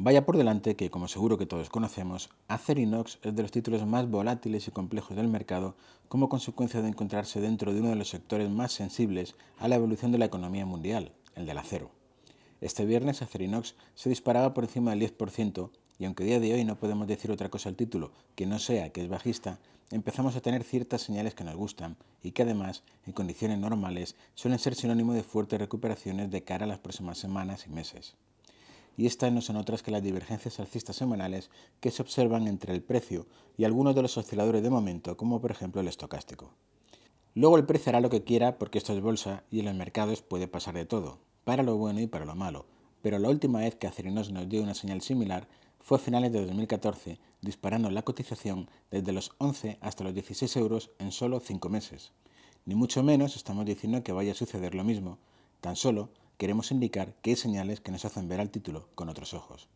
Vaya por delante que, como seguro que todos conocemos, Inox es de los títulos más volátiles y complejos del mercado como consecuencia de encontrarse dentro de uno de los sectores más sensibles a la evolución de la economía mundial, el del acero. Este viernes Acerinox se disparaba por encima del 10% y aunque a día de hoy no podemos decir otra cosa al título que no sea que es bajista, empezamos a tener ciertas señales que nos gustan y que además, en condiciones normales, suelen ser sinónimo de fuertes recuperaciones de cara a las próximas semanas y meses y estas no son otras que las divergencias alcistas semanales que se observan entre el precio y algunos de los osciladores de momento, como por ejemplo el estocástico. Luego el precio hará lo que quiera porque esto es bolsa y en los mercados puede pasar de todo, para lo bueno y para lo malo, pero la última vez que Acerinos nos dio una señal similar fue a finales de 2014, disparando la cotización desde los 11 hasta los 16 euros en solo 5 meses. Ni mucho menos estamos diciendo que vaya a suceder lo mismo, tan solo queremos indicar que hay señales que nos hacen ver al título con otros ojos.